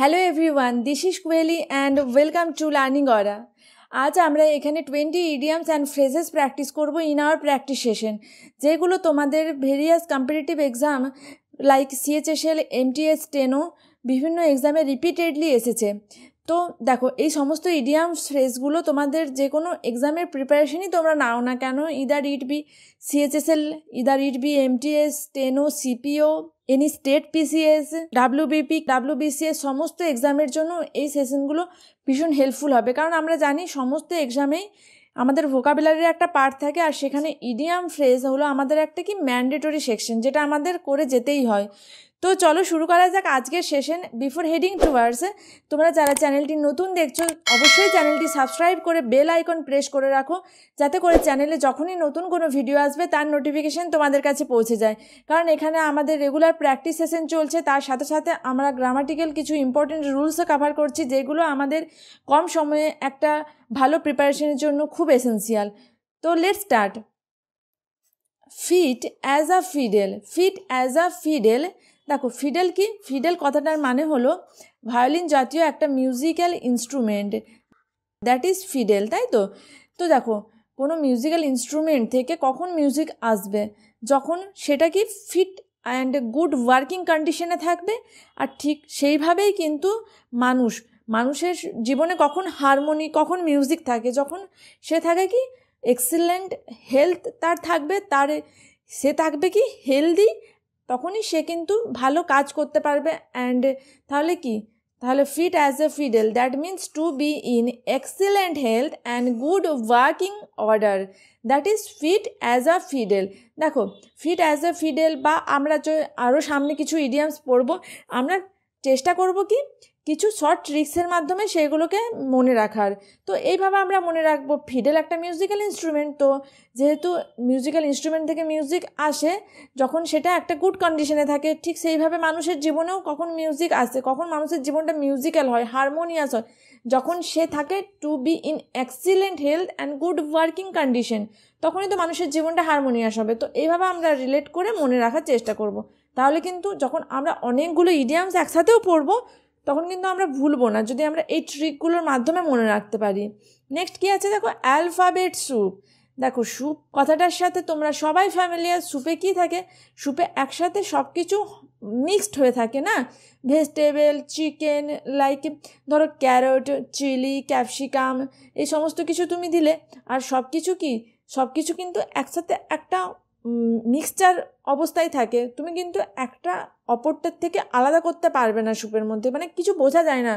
Hello everyone this is Koeli and welcome to Learning Aura আজ আমরা এখানে twenty idioms and phrases practice করব in our practice session যেগুলো তোমাদের various competitive exam like CHSL MTS টেনো বিভিন্ন এক্সামে রিপিটেডলি এসেছে তো দেখো এই সমস্ত ইডিয়াম ফ্রেজগুলো তোমাদের যে কোনো এক্সামের প্রিপারেশনই তোমরা নাও না কেন either it be CHSL either it be MTS টেনো CPO any state PCS WBP WBCS সমস্ত এক্সামের জন্য এই সেশনগুলো ভীষণ হেল্পফুল হবে কারণ আমরা জানি সমস্ত এক্সামেই আমাদের ভোকাবুলারির একটা পার্ট থাকে আর সেখানে ইডিয়াম ফ্রেজ হলো আমাদের একটা কি ম্যান্ডেটরি সেকশন যেটা আমাদের করে যেতেই হয় তো চলো শুরু করা যাক আজকের সেশন বিফোর হেডিং টুয়ার্ডস তোমরা যারা চ্যানেলটি নতুন দেখছো অবশ্যই চ্যানেলটি সাবস্ক্রাইব করে বেল আইকন প্রেস করে রাখো যাতে করে চ্যানেলে যখনই নতুন কোনো ভিডিও আসবে তার নোটিফিকেশান তোমাদের কাছে পৌঁছে যায় কারণ এখানে আমাদের রেগুলার প্র্যাকটিস সেশন চলছে তার সাথে সাথে আমরা গ্রামাটিক্যাল কিছু ইম্পর্টেন্ট রুলসও কভার করছি যেগুলো আমাদের কম সময়ে একটা ভালো প্রিপারেশনের জন্য খুব এসেন্সিয়াল তো let start fit as a fiddle fit as a fiddle দেখো ফিডেল কি ফিডেল কথাটার মানে হলো ভায়োলিন জাতীয় একটা musical instrument that is fiddle তাই তো তো দেখো কোনো মিউজিক্যাল ইনস্ট্রুমেন্ট থেকে কখন মিউজিক আসবে যখন সেটা কি ফিট অ্যান্ড গুড ওয়ার্কিং কন্ডিশনে থাকবে আর ঠিক সেইভাবেই কিন্তু মানুষ মানুষের জীবনে কখন হারমোনি কখন মিউজিক থাকে যখন সে থাকে কি এক্সিলেন্ট হেলথ তার থাকবে তার সে থাকবে কি হেলদি তখনই সে কিন্তু ভালো কাজ করতে পারবে অ্যান্ড তাহলে কি তাহলে fit as a fiddle that means to be in excellent health and good working order that is fit as a fiddle দেখো ফিট অ্যাজ এ ফিডেল বা আমরা আরও সামনে কিছু ইডিয়ামস পড়বো আমরা চেষ্টা করব কি কিছু শর্ট ট্রিক্সের মাধ্যমে সেগুলোকে মনে রাখার তো এইভাবে আমরা মনে রাখবো ফিডেল একটা মিউজিক্যাল ইনস্ট্রুমেন্ট তো যেহেতু মিউজিক্যাল ইনস্ট্রুমেন্ট থেকে মিউজিক আসে যখন সেটা একটা গুড কন্ডিশনে থাকে ঠিক সেইভাবে মানুষের জীবনেও কখন মিউজিক আসে কখন মানুষের জীবনটা মিউজিক্যাল হয় হারমোনিয়াস হয় যখন সে থাকে to be in excellent health and good working condition তখনই তো মানুষের জীবনটা হারমোনিয়াস হবে তো এইভাবে আমরা রিলেট করে মনে রাখার চেষ্টা করব। তাহলে কিন্তু যখন আমরা অনেকগুলো ইডিয়ামস একসাথেও পড়বো তখন কিন্তু আমরা ভুলবো না যদি আমরা এই ট্রিকগুলোর মাধ্যমে মনে রাখতে পারি নেক্সট কী আছে দেখো অ্যালফাবেট স্যুপ দেখো স্যুপ কথাটার সাথে তোমরা সবাই ফ্যামিলিয়ার স্যুপে কি থাকে স্যুপে একসাথে সব কিছু মিক্সড হয়ে থাকে না ভেজিটেবল চিকেন লাইক ধরো ক্যারট চিলি ক্যাপসিকাম এই সমস্ত কিছু তুমি দিলে আর সব কিছু কি সব কিছু কিন্তু একসাথে একটা মিক্সচার অবস্থায় থাকে তুমি কিন্তু একটা অপরটার থেকে আলাদা করতে পারবে না স্যুপের মধ্যে মানে কিছু বোঝা যায় না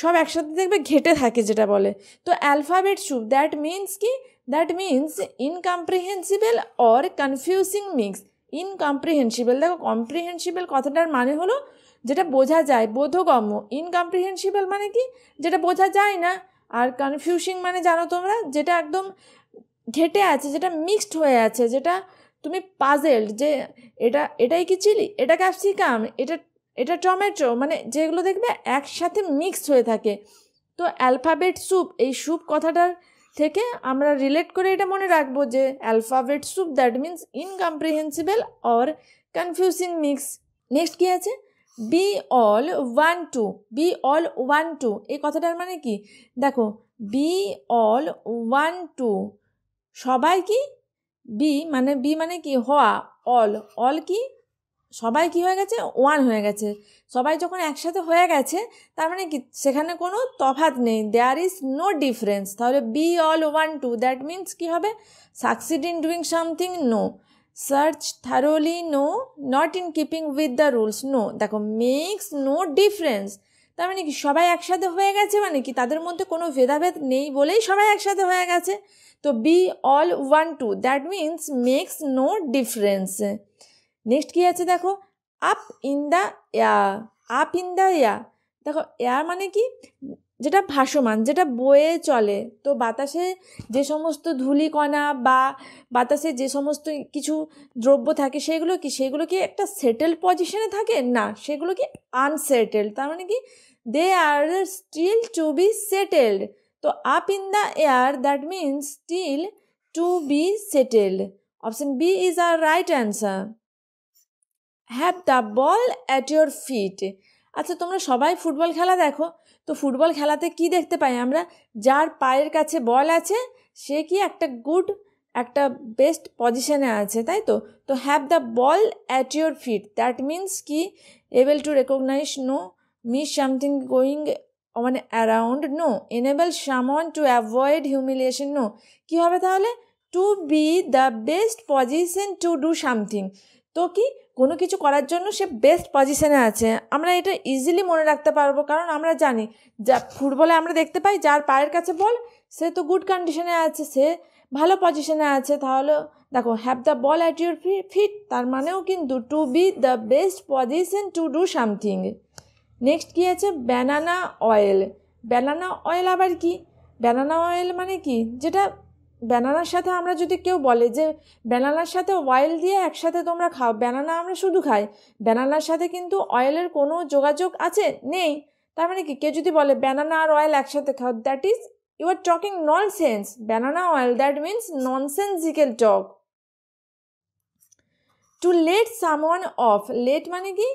সব একসাথে দেখবে ঘেটে থাকে যেটা বলে তো অ্যালফাবেট স্যুপ দ্যাট মিন্স কি that means incomprehensible or confusing mix incomprehensible দেখো কম্প্রিহেন্সিবল কথাটার মানে হলো যেটা বোঝা যায় বোধগম্য ইনকম্প্রিহেন্সিবল মানে কি যেটা বোঝা যায় না আর কনফিউসিং মানে জানো তোমরা যেটা একদম ঘেটে আছে যেটা মিক্সড হয়ে আছে যেটা তুমি পাজেলড যে এটা এটাই কি চিলি এটা ক্যাপসিকাম এটা এটা টমেটো মানে যেগুলো দেখবে একসাথে মিক্স হয়ে থাকে তো অ্যালফাবেট স্যুপ এই স্যুপ কথাটার থেকে আমরা রিলেট করে এটা মনে রাখবো যে alphabet soup that means incomprehensible or confusing mix next কী আছে be all one to be all one to এই কথাটার মানে কি দেখো বি অল ওয়ান টু সবাই কি বি মানে বি মানে কি হওয়া অল অল কি সবাই কি হয়ে গেছে ওয়ান হয়ে গেছে সবাই যখন একসাথে হয়ে গেছে তার মানে কি সেখানে কোনো তফাত নেই দেয়ার ইজ নো ডিফারেন্স তাহলে be all one to that means কী হবে succeed in doing something no search thoroughly no not in keeping with the rules no দেখো মেক্স নো ডিফারেন্স তার মানে কি সবাই একসাথে হয়ে গেছে মানে কি তাদের মধ্যে কোনো ভেদাভেদ নেই বলেই সবাই একসাথে হয়ে গেছে তো be all one to that means makes no difference next কী আছে দেখো up in the air up in the air দেখো এয়ার মানে কি যেটা ভাসমান যেটা বয়ে চলে তো বাতাসে যে সমস্ত ধূলিকণা বা বাতাসে যে সমস্ত কিছু দ্রব্য থাকে সেগুলো কি সেগুলো কি একটা সেটেল পজিশনে থাকে না সেগুলো কি আনসেটেল তার মানে কি they are still to be settled তো up in the air that means still to be settled. Option B is our right answer have the ball at your feet আচ্ছা তোমরা সবাই ফুটবল খেলা দেখো তো ফুটবল খেলাতে কি দেখতে পাই আমরা যার পায়ের কাছে বল আছে সে কি একটা গুড একটা বেস্ট পজিশানে আছে তাই তো তো have the ball at your feet that means কি able to recognise no miss something going মানে around no enable someone to avoid humiliation no কী হবে তাহলে to be the best position to do something তো কি কোনো কিছু করার জন্য সে বেস্ট পজিশনে আছে আমরা এটা ইজিলি মনে রাখতে পারবো কারণ আমরা জানি যা ফুটবলে আমরা দেখতে পাই যার পায়ের কাছে বল সে তো গুড কন্ডিশনে আছে সে ভালো পজিশনে আছে তাহলে দেখো have the ball at your feet তার মানেও কিন্তু to be the best position to do something next কী আছে ব্যানানা অয়েল ব্যানানা অয়েল আবার কি ব্যানানা অয়েল মানে কি যেটা ব্যানানার সাথে আমরা যদি কেউ বলে যে ব্যানানার সাথে অয়েল দিয়ে একসাথে তোমরা খাও ব্যানানা আমরা শুধু খাই ব্যানানার সাথে কিন্তু অয়েলের কোনো যোগাযোগ আছে নেই তার মানে কি কেউ যদি বলে ব্যানানা আর অয়েল একসাথে খাও that is you are talking nonsense banana oil that means sensical talk to let someone off let মানে কি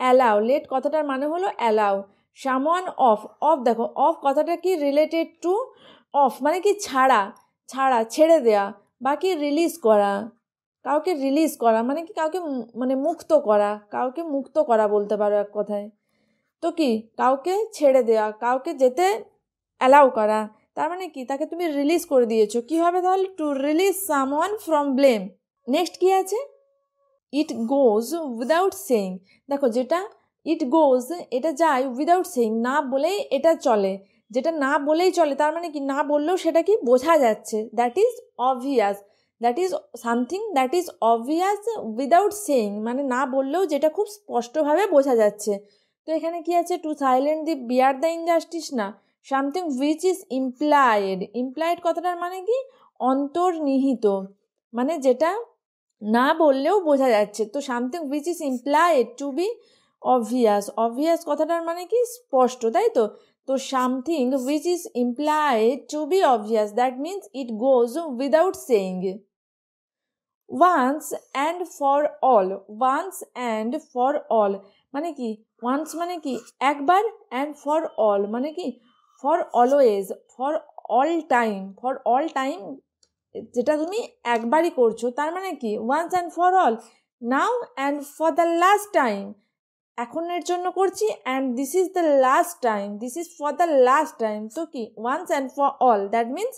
অ্যালাউ লেট কথাটার মানে হলো অ্যালাউ সামওয়ান অফ অফ দেখো অফ কথাটা কি রিলেটেড টু অফ মানে কি ছাড়া ছাড়া ছেড়ে দেয়া বাকি রিলিজ করা কাউকে রিলিজ করা মানে কি কাউকে মানে মুক্ত করা কাউকে মুক্ত করা বলতে পারো এক কথায় তো কি কাউকে ছেড়ে দেওয়া কাউকে যেতে অ্যালাউ করা তার মানে কি তাকে তুমি রিলিজ করে দিয়েছো কী হবে তাহলে to release someone from blame next কী আছে ইট গোজ উইদাউট সেইং দেখো যেটা ইট গোজ এটা যায় উইদাউট সেইং না বলেই এটা চলে যেটা না বলেই চলে তার মানে কি না বললেও সেটা কি বোঝা যাচ্ছে that is obvious that is something that is obvious without saying মানে না বললেও যেটা খুব স্পষ্টভাবে বোঝা যাচ্ছে তো এখানে কি আছে to silent the bear the injustice না something which is implied implied কথাটার মানে কি অন্তর্নিহিত মানে যেটা না বললেও বোঝা যাচ্ছে তো something which is implied to be obvious obvious কথাটার মানে কি স্পষ্ট তাই তো তো something which is implied to be obvious that means it goes without saying once and for all once and for all মানে কি ওয়ান্স মানে কি একবার অ্যান্ড ফর অল মানে কি for always for all time for all time যেটা তুমি একবারই করছো তার মানে কি once and for all now and for the last time এখনের জন্য করছি and this is the last time this is for the last time তো কি once and for all that means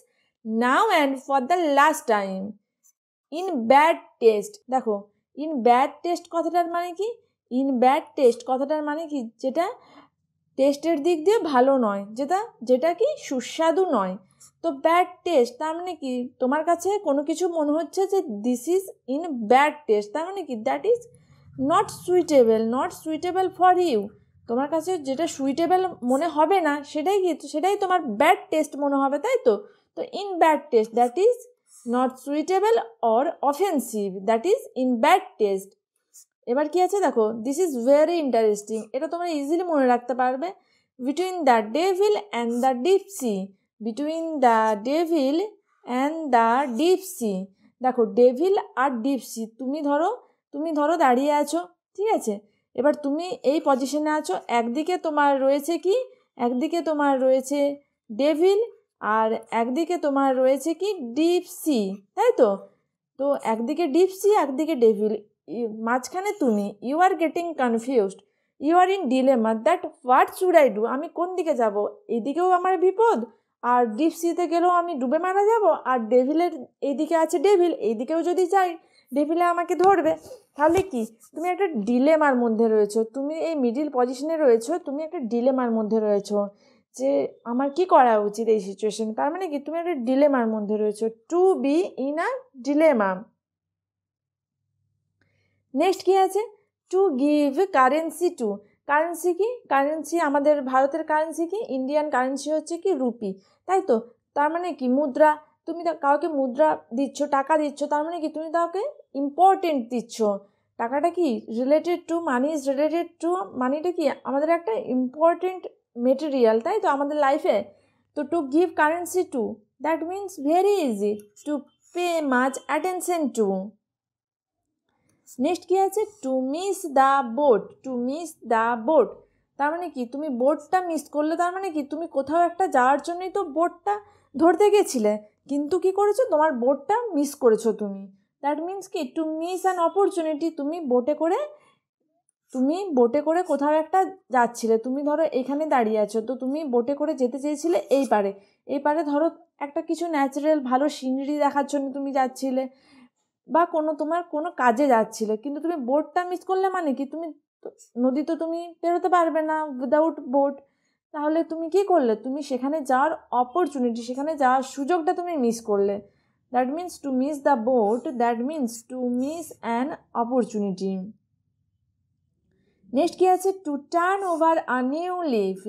now and for the last time in bad taste দেখো in bad taste কথাটার মানে কি in bad taste কথাটার মানে কি যেটা টেস্টের দিক দিয়ে ভালো নয় যেটা যেটা কি সুস্বাদু নয় তো ব্যাড টেস্ট তার মানে কি তোমার কাছে কোনো কিছু মনে হচ্ছে যে this is in bad taste তার মানে কি that is not suitable not suitable for you তোমার কাছে যেটা সুইটেবল মনে হবে না সেটাই কি সেটাই তোমার ব্যাড টেস্ট মনে হবে তাই তো তো in bad taste that is not suitable or offensive that is in bad taste এবার কি আছে দেখো দিস ইজ ভেরি ইন্টারেস্টিং এটা তোমরা ইজিলি মনে রাখতে পারবে between the devil and the deep sea between the devil and the deep sea দেখো ডেভিল আর ডিপ সি তুমি ধরো তুমি ধরো দাঁড়িয়ে আছো ঠিক আছে এবার তুমি এই পজিশনে আছো একদিকে তোমার রয়েছে কি একদিকে তোমার রয়েছে ডেভিল আর একদিকে তোমার রয়েছে কি ডিপ সি তাই তো তো একদিকে ডিপ সি একদিকে ডেভিল মাঝখানে তুমি you are getting confused you are in dilemma that what should I do আমি কোন দিকে যাব এদিকেও আমার বিপদ আর সিতে গেলেও আমি ডুবে মারা যাব আর ডেভিলের এইদিকে আছে ডেভিল এইদিকেও যদি যাই ডেভিলে আমাকে ধরবে তাহলে কি তুমি একটা ডিলেমার মধ্যে রয়েছো তুমি এই মিডিল পজিশনে রয়েছো তুমি একটা ডিলেমার মধ্যে রয়েছো যে আমার কি করা উচিত এই সিচুয়েশান তার মানে কি তুমি একটা ডিলেমার মধ্যে রয়েছো to be in a dilemma next কি আছে to give currency to currency কি কারেন্সি আমাদের ভারতের কারেন্সি কি ইন্ডিয়ান কারেন্সি হচ্ছে কি রুপি তাই তো তার মানে কি মুদ্রা তুমি কাউকে মুদ্রা দিচ্ছ টাকা দিচ্ছ তার মানে কি তুমি কাউকে ইম্পর্টেন্ট দিচ্ছ টাকাটা কি related to money is related to মানিটা কি আমাদের একটা ইম্পর্টেন্ট মেটেরিয়াল তাই তো আমাদের লাইফে তো to give currency to that means very easy to pay much attention to next কী আছে to miss the boat to miss the boat তার মানে কি তুমি বোটটা মিস করলে তার মানে কি তুমি কোথাও একটা যাওয়ার জন্যই তো বোটটা ধরতে গেছিলে কিন্তু কি করেছো তোমার বোটটা মিস করেছো তুমি দ্যাট মিন্স কি টু মিস অ্যান অপরচুনিটি তুমি বোটে করে তুমি বোটে করে কোথাও একটা যাচ্ছিলে তুমি ধরো এখানে দাঁড়িয়ে আছো তো তুমি বোটে করে যেতে চেয়েছিলে এই পারে এই পারে ধরো একটা কিছু ন্যাচারাল ভালো সিনারি দেখার জন্য তুমি যাচ্ছিলে বা কোনো তোমার কোনো কাজে যাচ্ছিল কিন্তু তুমি বোটটা মিস করলে মানে কি তুমি নদী তো তুমি পেরোতে পারবে না উইদাউট বোট তাহলে তুমি কি করলে তুমি সেখানে যাওয়ার অপরচুনিটি সেখানে যাওয়ার সুযোগটা তুমি মিস করলে that means to miss the boat that means to miss an opportunity next কী আছে to turn over a new leaf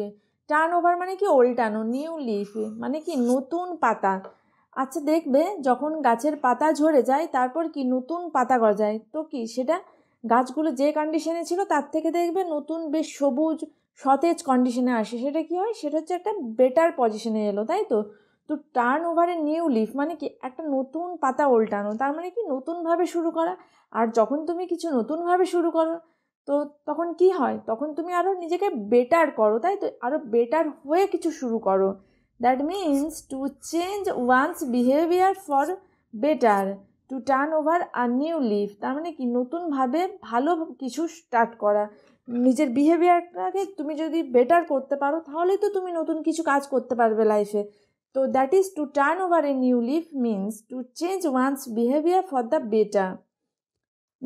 turn over মানে কি ওল্টানো নিউ লিফ মানে কি নতুন পাতা আচ্ছা দেখবে যখন গাছের পাতা ঝরে যায় তারপর কি নতুন পাতা গজায় তো কি সেটা গাছগুলো যে কন্ডিশনে ছিল তার থেকে দেখবে নতুন বেশ সবুজ সতেজ কন্ডিশনে আসে সেটা কি হয় সেটা হচ্ছে একটা বেটার পজিশনে এলো তাই তো তো টার্ন ওভারে নিউ লিফ মানে কি একটা নতুন পাতা উল্টানো তার মানে কি নতুনভাবে শুরু করা আর যখন তুমি কিছু নতুনভাবে শুরু করো তো তখন কি হয় তখন তুমি আরও নিজেকে বেটার করো তাই তো আরও বেটার হয়ে কিছু শুরু করো that means to change one's behaviour for better to turn over are new leaf তার মানে কি নতুনভাবে ভালো কিছু স্টার্ট করা নিজের বিহেভিয়ারটাকে তুমি যদি বেটার করতে পারো তাহলে তো তুমি নতুন কিছু কাজ করতে পারবে লাইফে তো that is to turn over a new leaf means to change one's behaviour for the better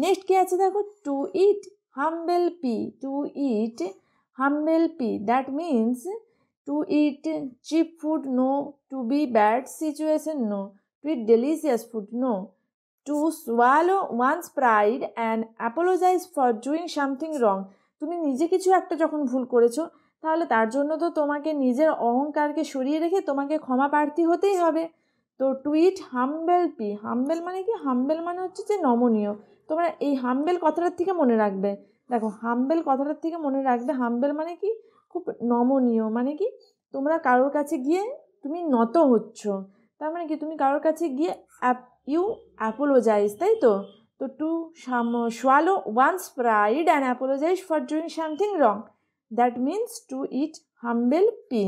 next কী আছে দেখো to eat humble pie to eat humble pie that means to eat cheap food no to be bad situation no to eat delicious food no to swallow one's pride and apologise for doing something wrong তুমি নিজে কিছু একটা যখন ভুল করেছো তাহলে তার জন্য তো তোমাকে নিজের অহংকারকে সরিয়ে রেখে তোমাকে ক্ষমা প্রার্থী হতেই হবে তো টুইট হাম্বেল পি হাম্বেল মানে কি হাম্বেল মানে হচ্ছে যে নমনীয় তোমরা এই হাম্বেল কথাটার থেকে মনে রাখবে দেখো হাম্বেল কথাটার থেকে মনে রাখবে হাম্বেল মানে কি খুব নমনীয় মানে কি তোমরা কারোর কাছে গিয়ে তুমি নত হচ্ছ তার মানে কি তুমি কারোর কাছে গিয়ে অ্যাপ ইউ অ্যাপোলোজাইজ তাই তো তো to some swallow one's pride and apologise for doing something wrong that means to eat humble pie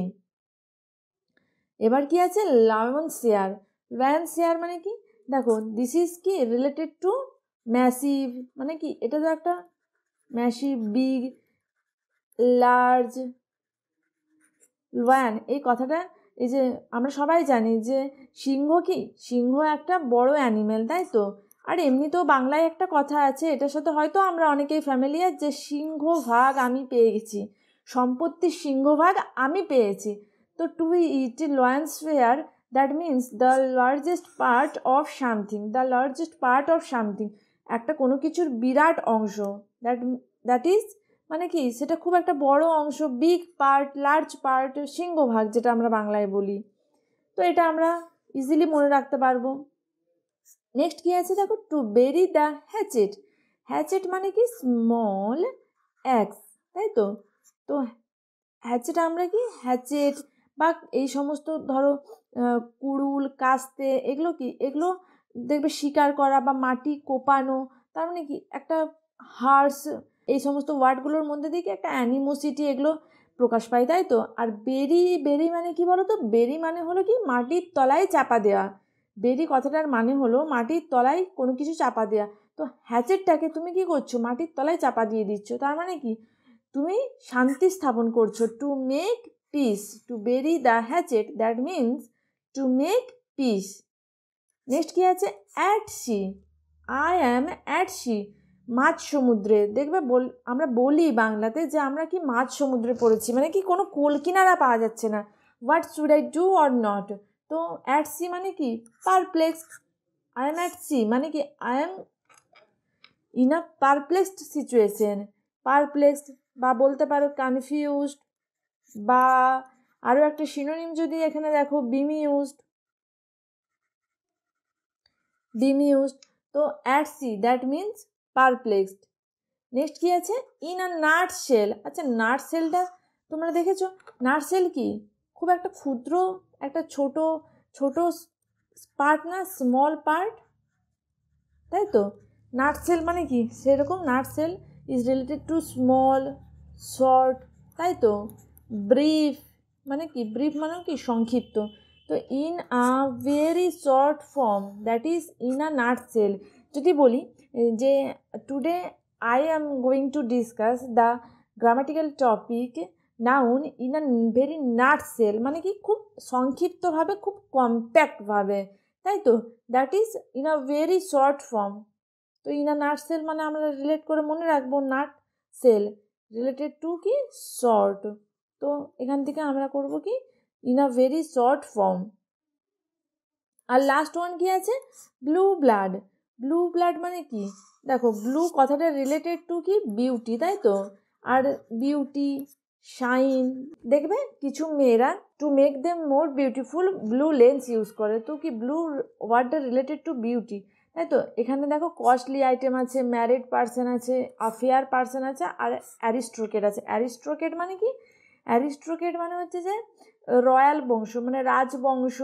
এবার কি আছে লায়ন শেয়ার লায়ন শেয়ার মানে কি দেখো দিস ইজ কি রিলেটেড টু ম্যাসিভ মানে কি এটা তো একটা ম্যাসিভ বিগ লার্জ ওয়ান এই কথাটা এই যে আমরা সবাই জানি যে সিংহ কি সিংহ একটা বড় অ্যানিমেল তাই তো আর এমনিতেও বাংলায় একটা কথা আছে এটার সাথে হয়তো আমরা অনেকেই ফ্যামিলিয়ার যে সিংহ ভাগ আমি পেয়ে গেছি সম্পত্তির সিংহভাগ আমি পেয়েছি তো to eat lion's share that means the largest part of something the largest part of something একটা কোনো কিছুর বিরাট অংশ দ্যাট দ্যাট ইজ মানে কি সেটা খুব একটা বড় অংশ বিগ পার্ট লার্জ পার্ট সিংহভাগ যেটা আমরা বাংলায় বলি তো এটা আমরা ইজিলি মনে রাখতে পারবো নেক্সট কী আছে দেখো to bury the hatchet hatchet মানে কি স্মল অ্যাক্স তাই তো তো হ্যাচেট আমরা কি হ্যাচেট বা এই সমস্ত ধরো কুড়ুল কাস্তে এগুলো কি এগুলো দেখবে শিকার করা বা মাটি কোপানো তার মানে কি একটা হার্স এই সমস্ত ওয়ার্ডগুলোর মধ্যে দেখি একটা অ্যানিমোসিটি এগুলো প্রকাশ পায় তাই তো আর বেরি বেরি মানে কি বলো তো বেরি মানে হলো কি মাটির তলায় চাপা দেওয়া বেরি কথাটার মানে হলো মাটির তলায় কোনো কিছু চাপা দেওয়া তো হ্যাচেটটাকে তুমি কি করছো মাটির তলায় চাপা দিয়ে দিচ্ছ তার মানে কি তুমি শান্তি স্থাপন করছো to make peace to bury the hatchet that means to make peace next কি আছে at sea I am at sea মাছ সমুদ্রে দেখবে বল আমরা বলি বাংলাতে যে আমরা কি মাছ সমুদ্রে পড়েছি মানে কি কোনো কোল কিনারা পাওয়া যাচ্ছে না what should I do or not তো অ্যাট সি মানে কি perplex I am at sea মানে কি I am in a perplexed situation perplexed বা বলতে পারো কনফিউজড বা আরও একটা সিনোনিম যদি এখানে দেখো বিমিউজড বিমিউজড তো at sea that means perplexed next কি আছে ইন আ নাট সেল আচ্ছা নাট সেলটা তোমরা দেখেছো নার্ট সেল কি খুব একটা ক্ষুদ্র একটা ছোট ছোট পার্ট না স্মল পার্ট তাই তো নাট সেল মানে কি সেরকম nutshell is related to small short তাই তো ব্রিফ মানে কি ব্রিফ মানে কি সংক্ষিপ্ত তো in a very short form that is in a nutshell যদি বলি যে today I am going to discuss the grammatical topic noun in a very nutshell মানে কি খুব সংক্ষিপ্তভাবে খুব কম্প্যাক্টভাবে তাই তো that is in a very short form তো ইন আ নাট সেল মানে আমরা রিলেট করে মনে রাখবো নাট সেল রিলেটেড টু কি শর্ট তো এখান থেকে আমরা করব কি in a very short form আর লাস্ট ওয়ান কি আছে ব্লু ব্লাড ব্লু ব্লাড মানে কি দেখো ব্লু কথাটা রিলেটেড টু কি বিউটি তাই তো আর বিউটি শাইন দেখবে কিছু মেয়েরা to make them more beautiful blue lens use করে তো কি ব্লু ওয়ার্ডটা রিলেটেড টু বিউটি তাই তো এখানে দেখো কস্টলি আইটেম আছে ম্যারিড পার্সন আছে আফেয়ার পার্সন আছে আর অ্যারিস্ট্রোকেট আছে অ্যারিস্ট্রোকেট মানে কি অ্যারিস্ট্রোকেট মানে হচ্ছে যে রয়্যাল বংশ মানে রাজবংশ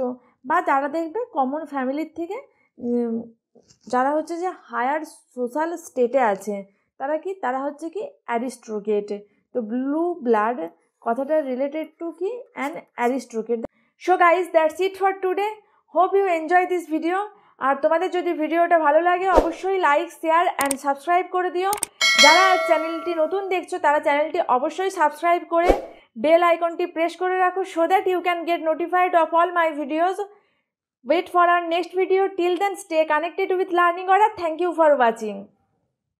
বা তারা দেখবে কমন ফ্যামিলির থেকে যারা হচ্ছে যে হায়ার সোশ্যাল স্টেটে আছে তারা কি তারা হচ্ছে কি অ্যারিস্ট্রোকেট তো ব্লু ব্লাড কথাটা রিলেটেড টু কি and aristocrat so guys that's it for today hope you enjoy this video আর তোমাদের যদি ভিডিওটা ভালো লাগে অবশ্যই লাইক শেয়ার অ্যান্ড সাবস্ক্রাইব করে দিও যারা চ্যানেলটি নতুন দেখছো তারা চ্যানেলটি অবশ্যই সাবস্ক্রাইব করে বেল আইকনটি প্রেস করে রাখো so that you can get notified of all my videos Wait for our next video. Till then, stay connected with Learning Order. Thank you for watching.